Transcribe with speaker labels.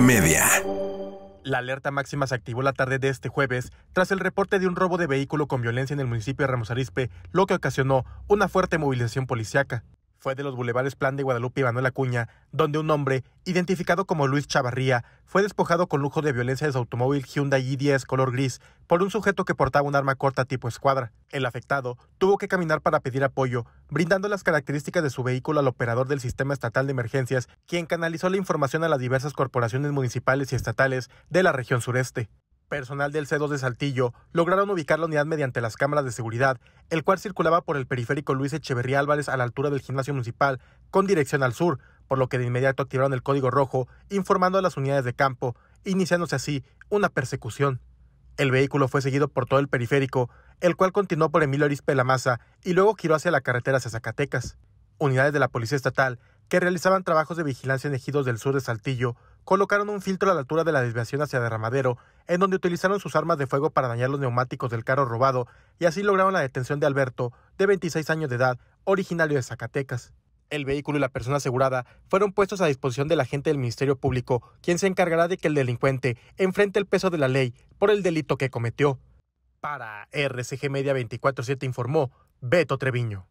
Speaker 1: Media. La alerta máxima se activó la tarde de este jueves tras el reporte de un robo de vehículo con violencia en el municipio de Ramos Arizpe, lo que ocasionó una fuerte movilización policiaca fue de los bulevares Plan de Guadalupe y Manuel Acuña, donde un hombre, identificado como Luis Chavarría, fue despojado con lujo de violencia de su automóvil Hyundai i10 color gris por un sujeto que portaba un arma corta tipo escuadra. El afectado tuvo que caminar para pedir apoyo, brindando las características de su vehículo al operador del Sistema Estatal de Emergencias, quien canalizó la información a las diversas corporaciones municipales y estatales de la región sureste. Personal del C2 de Saltillo lograron ubicar la unidad mediante las cámaras de seguridad, el cual circulaba por el periférico Luis Echeverría Álvarez a la altura del gimnasio municipal, con dirección al sur, por lo que de inmediato activaron el código rojo, informando a las unidades de campo, iniciándose así una persecución. El vehículo fue seguido por todo el periférico, el cual continuó por Emilio Orispe la Maza y luego giró hacia la carretera hacia Zacatecas. Unidades de la Policía Estatal, que realizaban trabajos de vigilancia en ejidos del sur de Saltillo, colocaron un filtro a la altura de la desviación hacia Derramadero, en donde utilizaron sus armas de fuego para dañar los neumáticos del carro robado y así lograron la detención de Alberto, de 26 años de edad, originario de Zacatecas. El vehículo y la persona asegurada fueron puestos a disposición del agente del Ministerio Público, quien se encargará de que el delincuente enfrente el peso de la ley por el delito que cometió. Para RCG Media 247 informó Beto Treviño.